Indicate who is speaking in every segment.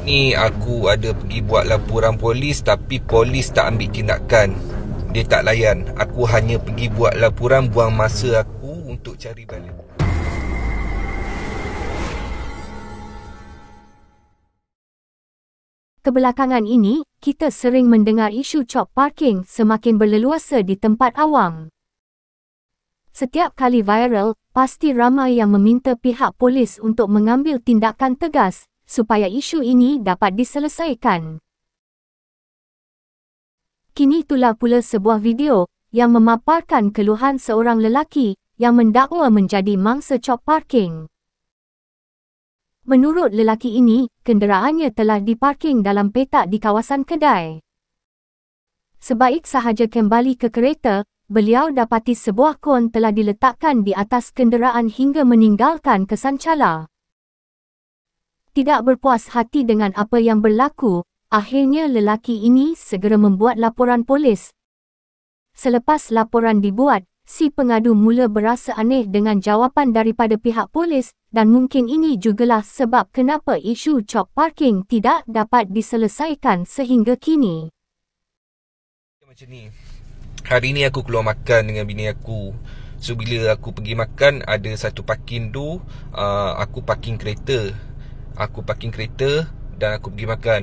Speaker 1: Ni aku ada pergi buat laporan polis tapi polis tak ambil tindakan. Dia tak layan. Aku hanya pergi buat laporan buang masa aku untuk cari balik.
Speaker 2: Kebelakangan ini, kita sering mendengar isu cop parking semakin berleluasa di tempat awam. Setiap kali viral, pasti ramai yang meminta pihak polis untuk mengambil tindakan tegas supaya isu ini dapat diselesaikan. Kini itulah pula sebuah video yang memaparkan keluhan seorang lelaki yang mendakwa menjadi mangsa cop parking. Menurut lelaki ini, kenderaannya telah diparking dalam petak di kawasan kedai. Sebaik sahaja kembali ke kereta, beliau dapati sebuah kon telah diletakkan di atas kenderaan hingga meninggalkan kesan calar. Tidak berpuas hati dengan apa yang berlaku, akhirnya lelaki ini segera membuat laporan polis. Selepas laporan dibuat, si pengadu mula berasa aneh dengan jawapan daripada pihak polis dan mungkin ini jugalah sebab kenapa isu cop parking tidak dapat diselesaikan sehingga kini.
Speaker 1: Macam ni, hari ini aku keluar makan dengan bini aku. So, bila aku pergi makan, ada satu parking tu, uh, aku parking kereta aku parking kereta dan aku pergi makan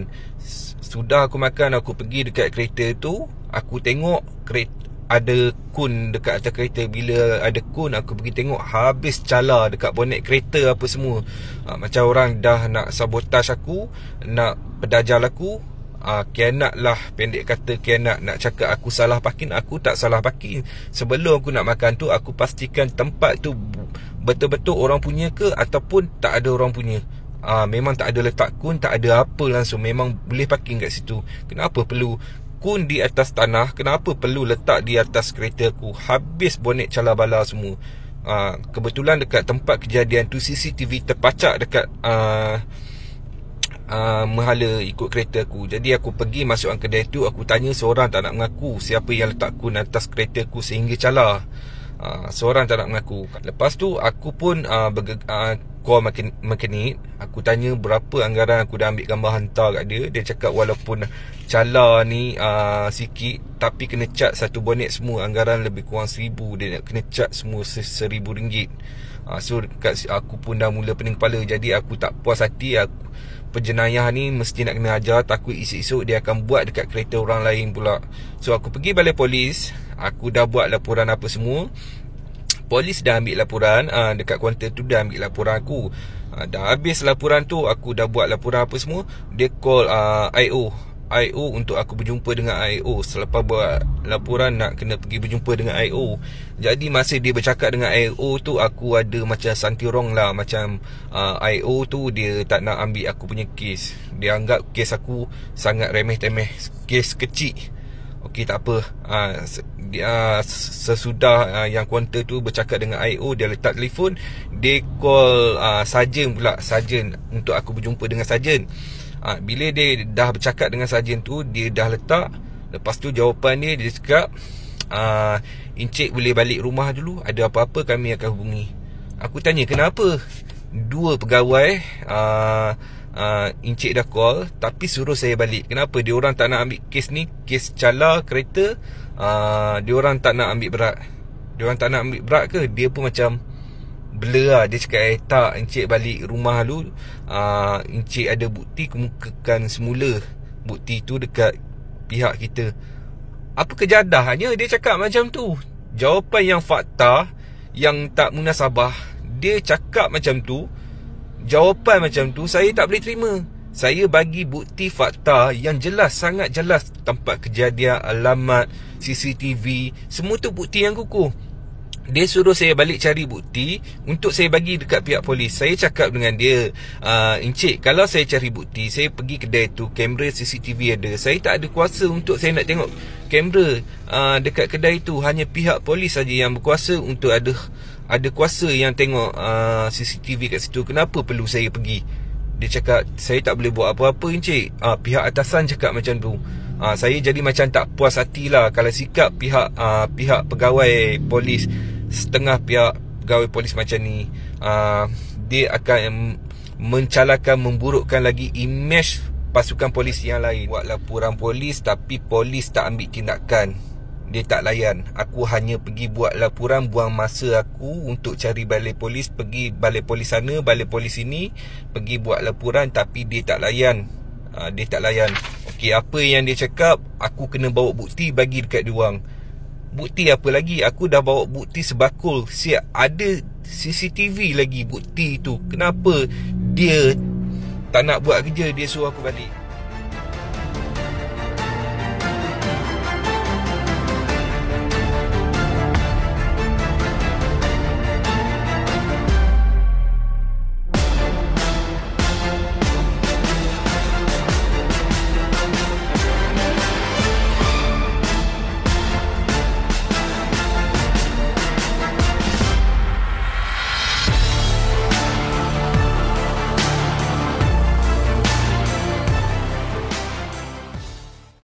Speaker 1: sudah aku makan aku pergi dekat kereta tu aku tengok kereta ada kun dekat atas kereta bila ada kun aku pergi tengok habis cala dekat bonet kereta apa semua ha, macam orang dah nak sabotaj aku nak pedajal aku ha, ah, kianat lah pendek kata kianat nak cakap aku salah parking aku tak salah parking sebelum aku nak makan tu aku pastikan tempat tu betul-betul orang punya ke ataupun tak ada orang punya ha, memang tak ada letak kun, tak ada apa langsung memang boleh parking kat situ. Kenapa perlu kun di atas tanah? Kenapa perlu letak di atas kereta aku? Habis bonet cala bala semua. Ha, kebetulan dekat tempat kejadian tu CCTV terpacak dekat uh, ah, Uh, menghala ikut kereta aku Jadi aku pergi masuk kedai tu Aku tanya seorang tak nak mengaku Siapa yang letak kun atas kereta aku sehingga calar Ah, seorang tak nak mengaku lepas tu aku pun uh, ah, call ah, makin makin ni aku tanya berapa anggaran aku dah ambil gambar hantar kat dia dia cakap walaupun cala ni uh, sikit tapi kena cat satu bonet semua anggaran lebih kurang seribu dia nak kena cat semua seribu ringgit uh, so aku pun dah mula pening kepala jadi aku tak puas hati aku Penjenayah ni mesti nak kena ajar Takut isi esok dia akan buat dekat kereta orang lain pula So aku pergi balai polis Aku dah buat laporan apa semua Polis dah ambil laporan uh, Dekat kuantum tu dah ambil laporan aku uh, Dah habis laporan tu Aku dah buat laporan apa semua Dia call uh, ah, IO IO untuk aku berjumpa dengan IO Selepas buat laporan nak kena pergi berjumpa dengan IO Jadi masa dia bercakap dengan IO tu Aku ada macam santirong lah Macam uh, IO tu dia tak nak ambil aku punya kes Dia anggap kes aku sangat remeh-temeh Kes kecil Okey tak apa. Ha, sesudah ah, yang kuanta tu bercakap dengan IO dia letak telefon, dia call ha, sarjan pula, sarjan untuk aku berjumpa dengan sarjan. Ha, bila dia dah bercakap dengan sarjan tu, dia dah letak. Lepas tu jawapan dia dia cakap ha, Encik boleh balik rumah dulu Ada apa-apa kami akan hubungi Aku tanya kenapa Dua pegawai uh, uh, Encik dah call Tapi suruh saya balik Kenapa dia orang tak nak ambil kes ni Kes cala kereta uh, Dia orang tak nak ambil berat Dia orang tak nak ambil berat ke Dia pun macam Blur lah Dia cakap eh tak Encik balik rumah lu uh, Encik ada bukti Kemukakan semula Bukti tu dekat Pihak kita Apa kejadahannya Dia cakap macam tu Jawapan yang fakta Yang tak munasabah Dia cakap macam tu jawapan macam tu saya tak boleh terima saya bagi bukti fakta yang jelas sangat jelas tempat kejadian alamat CCTV semua tu bukti yang kukuh dia suruh saya balik cari bukti untuk saya bagi dekat pihak polis. Saya cakap dengan dia, ah, Encik, kalau saya cari bukti, saya pergi kedai tu, kamera CCTV ada. Saya tak ada kuasa untuk saya nak tengok kamera ah, dekat kedai tu. Hanya pihak polis saja yang berkuasa untuk ada ada kuasa yang tengok uh, CCTV kat situ kenapa perlu saya pergi dia cakap saya tak boleh buat apa-apa encik uh, pihak atasan cakap macam tu uh, saya jadi macam tak puas hati lah. kalau sikap pihak uh, pihak pegawai polis setengah pihak pegawai polis macam ni uh, dia akan mencalakan memburukkan lagi imej pasukan polis yang lain buat laporan polis tapi polis tak ambil tindakan dia tak layan aku hanya pergi buat laporan buang masa aku untuk cari balai polis pergi balai polis sana balai polis sini pergi buat laporan tapi dia tak layan ha, dia tak layan okey apa yang dia cakap aku kena bawa bukti bagi dekat dia orang bukti apa lagi aku dah bawa bukti sebakul siap ada CCTV lagi bukti tu kenapa dia tak nak buat kerja dia suruh aku balik